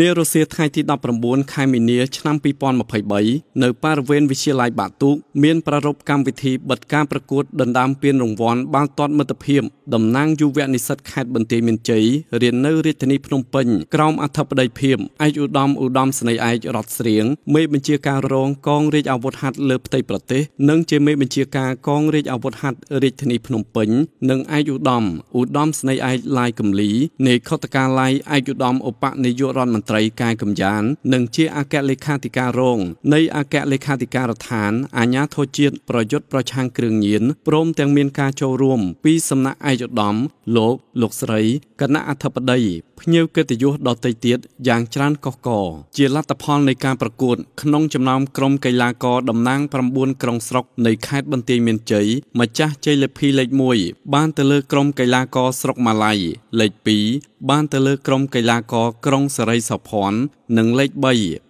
នារសៀលថ្ងៃទី19ខែមីនាឆ្នាំ2023នៅបរិវេណវិទ្យាល័យបាក់ទូកមានប្រារព្ធកម្មវិធីបិទការប្រកួតដណ្ដើមពានរង្វាន់បាល់ទាត់មិត្តភាពតំណាងយុវនិស្សិតខេត្តបន្ទាយមានជ័យរៀននៅរាជធានីភ្នំពេញក្រោមអធិបតីភាពឯកឧត្តមឧត្តមស្នេហ៍ឯករតស្រៀងមេបញ្ជាការរងកងរាជអាវុធហត្ថលើផ្ទៃប្រទេសនិងជាមេបញ្ជាការកងរាជអាវុធហត្ថរាជធានីភ្នំពេញនិងឯកឧត្តមឧត្តមស្នេហ៍ឯកឡាយកំលីនៃខុទ្ទកាល័យឯកឧត្តមឧបនាយករដ្ឋមន្ត្រីន្ត្រីកាយកម្យ៉ាននិងជាអគ្គលេខាធិការរង នៃអគ្គលេខាធិការដ្ឋានអាជ្ញាធរជាតិប្រយុទ្ធប្រឆាំងគ្រឿងញៀនព្រមទាំងមានការចូលរួម ពីសំណាក់ឯកឧត្តមលោកលោកស្រីគណៈអធិបតី ភ្ញៀវកិត្តិយសដទៃទៀតយ៉ាងច្រើនកុះករជាលទ្ធផលនៃការប្រកួត ក្នុងចំណោមក្រុមកីឡាករតំណាង9ក្រុងស្រុកនៃខេត្តបន្ទាយមានជ័យម្ចាស់ជ័យលាភីលេខ1បានទៅលើក្រុមកីឡាករស្រុកម៉ាឡៃលេខ2បានទៅលើក្រុមកីឡាករក្រុងសេរីសុភ័ណ្ឌនិងលេខ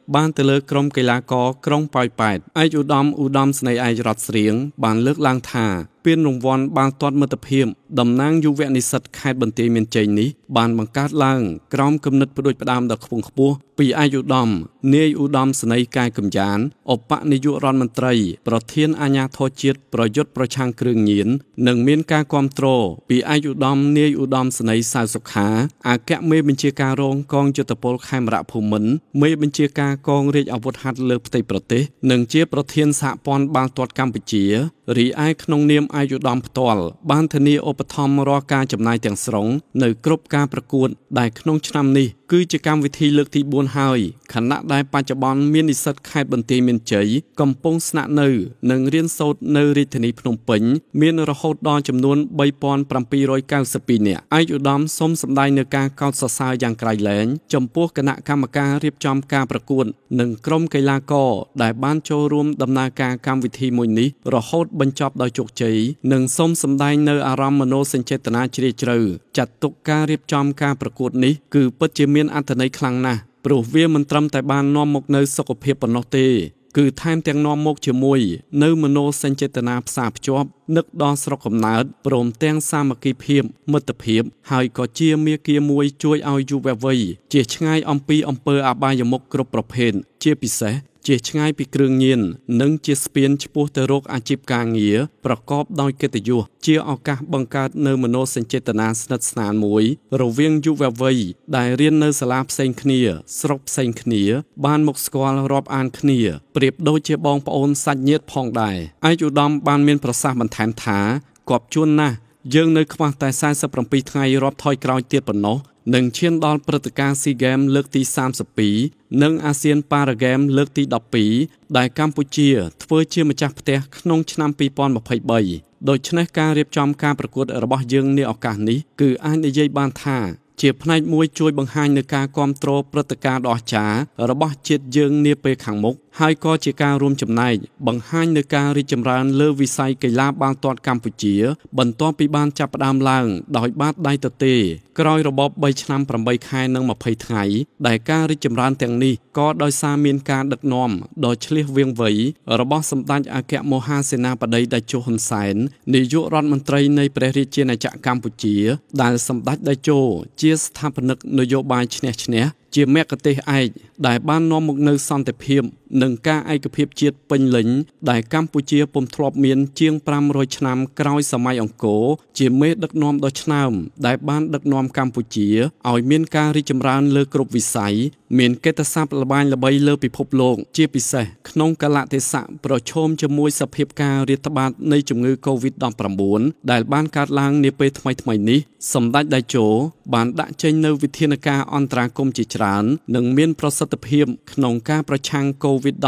3បានទៅលើក្រុមកីឡាករក្រុងប៉ោយប៉ែតឯកឧត្តមឧត្តមស្នេហ៍ឯករដ្ឋស្រៀងបានលើកឡើងថាពានរង្វាន់បាល់ទាត់មិត្តភាពតំណាងយុវនិស្សិតខេត្តបន្ទាយមានជ័យនេះបានបង្កើតឡើងក្រោមគំនិតផ្ដួចផ្ដើមដ៏ខ្ពង់ខ្ពស់ពីអាយុដំនាយឧត្តមស្នីកាយកំយ៉ានអបនាយករដ្ឋមន្ត្រីប្រធានអាជ្ញាធរជាតិប្រយុទ្ធប្រឆាំងគ្រឿងញៀននិងមានការគ្រប់គ្រងពីអាយុដំនាយឧត្តមស្នីសៅសុខាអគ្គមេបញ្ជាការរងកងយុទ្ធពលខេមរៈភូមិន្ទមេបញ្ជាការកងរាជអាវុធហត្ថលើផ្ទៃប្រទេសនិងជាប្រធានសហព័ន្ធបាល់ទាត់កម្ពុជារីឯក្នុងនាមអាយុដំផ្ទាល់បានធានាឧបត្ថម្ភរាល់ការចំណាយទាំងស្រុងនៅគ្រប់ការប្រកួតដែលក្នុងឆ្នាំនេះគឺជាកម្មវិធីលើកទី4ហើយខណៈដែលបច្ចុប្បន្នមាននិស្សិតខេត្តបន្ទាយមានជ័យកំពុងស្នាក់នៅនិងរៀនសូត្រនៅរាជធានីភ្នំពេញមានរហូតដល់ចំនួន3792នាក់ឯកឧត្តមសូមសម្ដែងនៅការកោតសរសើរយ៉ាងក្រៃលែងចំពោះគណៈកម្មការរៀបចំការប្រកួតនិងក្រុមកីឡាករដែលបានចូលរួមដំណើរការកម្មវិធីមួយនេះរហូតបញ្ចប់ដោយជោគជ័យនិងសូមសម្ដែងនៅអារម្មណ៍មនោសញ្ចេតនាជ្រាលជ្រៅចាត់ទុកការរៀបចំការប្រកួតនេះគឺពិតជាមានអត្ថន័យខ្លាំងណាស់ព្រោះវាមិនត្រឹមតែបាននាំមកនូវសុខភាពប៉ុណ្ណោះទេគឺថែមទាំងនាំមកជាមួយនៅមនោសញ្ចេតនាផ្សារភ្ជាប់នឹកដល់ស្រុកកំណើតព្រមទាំងសាមគ្គីភាព មិត្តភាពហើយក៏ជាមាគ៌ាមួយជួយឲ្យយុវវ័យជាឆ្ងាយអំពីអំពើអបាយមុខគ្រប់ប្រភេទជាពិសេសជាឆ្ងាយពីគ្រឿងញៀននិងជាស្ពានឆ្ពោះទៅរកអាជីពការងារប្រកបដោយកិត្តិយសជាឱកាសបង្កើតនៅមនោសញ្ចេតនាស្និទ្ធស្នាលមួយ រវាងយុវវ័យដែលរៀននៅសាលាផ្សេងគ្នា ស្រុកផ្សេងគ្នាបានមកស្គាល់រាប់អានគ្នាប្រៀបដូចជាបងប្អូនសាច់ញាតិផងដែរឯកឧត្តមបានមានប្រសាសន៍បន្ថែមថាគបជួនណាស់យើងនៅខ្វះតែ47ថ្ងៃរាប់ថយក្រោយទៀតប៉ុណ្ណោះនឹងឈានដល់ព្រឹត្តិការណ៍ SEA Games លើកទី32និងអាស៊ាន Para Games លើកទី12ដែលកម្ពុជាធ្វើជាម្ចាស់ផ្ទះក្នុងឆ្នាំ2023ដូច្នេះការរៀបចំការប្រកួតរបស់យើងនាឱកាសនេះគឺអាចនិយាយបានថាជាផ្នែកមួយជួយបង្ហាញនៅការគ្រប់គ្រងព្រឹត្តិការណ៍ដ៏អស្ចារ្យរបស់ជាតិយើងនាពេលខាងមុខហើយក៏ជាការរួមចំណែកបង្ហាញនៅការរីកចម្រើនលើវិស័យកីឡាបាល់ទាត់កម្ពុជា បន្ទាប់ពីបានចាប់ផ្ដើមឡើងដោយបាតដៃទទេក្រោយរបប3ឆ្នាំ8ខែនិង20ថ្ងៃដែលការរីកចម្រើនទាំងនេះក៏ដោយសារមានការដឹកនាំដ៏ឆ្លៀសវៀងវៃរបស់សម្ដេចអគ្គមហាសេនាបតីតេជោហ៊ុនសែននាយករដ្ឋមន្ត្រីនៃព្រះរាជាណាចក្រកម្ពុជា ដែលសម្ដេចតេជោជាស្ថាបនិកនយោបាយឈ្នះឈ្នះជាមគ្គទេសឯកដែលបាននាំមកនូវសន្តិភាពនិងការឯកភាពជាតិពេញលេញដែលកម្ពុជាពុំធ្លាប់មានជាង500ឆ្នាំក្រោយសម័យអង្គរជាមេដឹកនាំដ៏ឆ្នើមដែលបានដឹកនាំកម្ពុជាឲ្យមានការរីកចម្រើនលើគ្រប់វិស័យមានកិត្តិស័ព្ទល្បាញល្បីលើពិភពលោកជាពិសេសក្នុងកលៈទេសៈប្រឈមជាមួយសភាពការរាតត្បាតនៃជំងឺ Covid-19 ដែលបានកើតឡើងនាពេលថ្មីៗនេះសម្ដេចតេជោបានដាក់ចេញនូវវិធានការអន្តរាគមន៍ជាច្រើននិងមានប្រសិទ្ធភាពក្នុងការប្រឆាំង Covid-19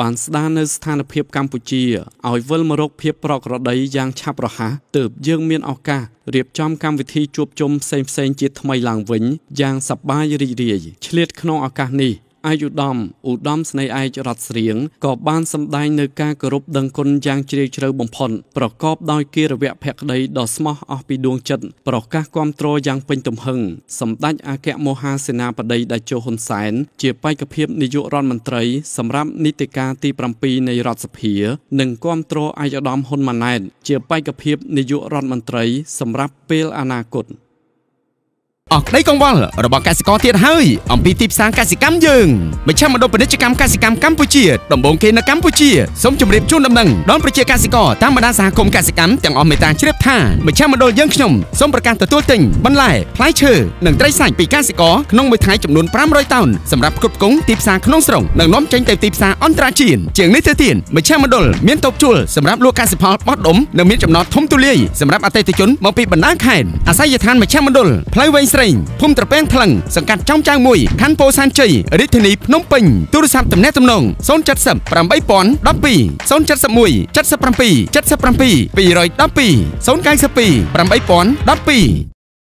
បានស្ដារនៅស្ថានភាពកម្ពុជាឲ្យវិលមករកភាពប្រក្រតីយ៉ាងឆាប់រហ័សទើបយើងមានឱកាសរៀបចំកម្មវិធីជួបជុំផ្សេងៗជា ថ្មីឡើងវិញយ៉ាងសប្បាយរីករាយឆ្លៀតក្នុងឱកាសនេះអាយឧត្តមឧត្តមស្នេហ៍ឯករដ្ឋស្រៀងក៏បានសម្ដែងនៅការគោរពដឹងគុណយ៉ាងជ្រាលជ្រៅបំផុតប្រកបដោយគារវៈភក្តីដ៏ស្មោះអស់ពីដួងចិត្តប្រកាសគាំទ្រយ៉ាងពេញទំហឹងសម្ដេចអគ្គមហាសេនាបតីតេជោហ៊ុនសែន ជាបេក្ខភាពនាយករដ្ឋមន្ត្រីសម្រាប់នីតិកាលទី7នៃរដ្ឋសភានិងគាំទ្រអាយឧត្តមហ៊ុនម៉ាណែតជាបេក្ខភាពនាយករដ្ឋមន្ត្រីសម្រាប់ពេលអនាគត។អស់ក្តីកង្វល់របស់កសិករទៀតហើយអំពីទីផ្សារកសិកម្មយើងមជ្ឈមណ្ឌលពាណិជ្ជកម្មកសិកម្មកម្ពុជាដំបូងគេនៅកម្ពុជាសូមជម្រាបជូនដំណឹងដល់ប្រជាកសិករតាមបណ្ដាសហគមន៍កសិកម្មទាំងអស់មេត្តាជ្រាបថាមជ្ឈមណ្ឌលយើងខ្ញុំសូមប្រកាសទទួលទិញបន្លែផ្លែឈើនិងត្រីសាច់ពីកសិករក្នុងមួយថ្ងៃចំនួន500តោនសម្រាប់ផ្គត់ផ្គង់ទីផ្សារក្នុងស្រុកនិងនាំចេញទៅទីផ្សារអន្តរជាតិជាងនេះទៅទៀតមជ្ឈមណ្ឌលមានតូបជួលសម្រាប់លក់កសិផលបោះដុំនិងមានចំណតធំទូលាយសម្រាប់អតិថិជនមកពីបណ្ដាខេត្តអាស័យដ្ឋានមជ្ឈមណ្ឌលផ្លូវវែងស្រីភូមិត្រពេងថ្លឹងសង្កាត់ចំចៅមួយខណ្ឌពោធិ៍សែនជ័យរាជធានីភ្នំពេញទូរស័ព្ទទំនាក់ទំនង070 8012 071 77 77 212 092 8012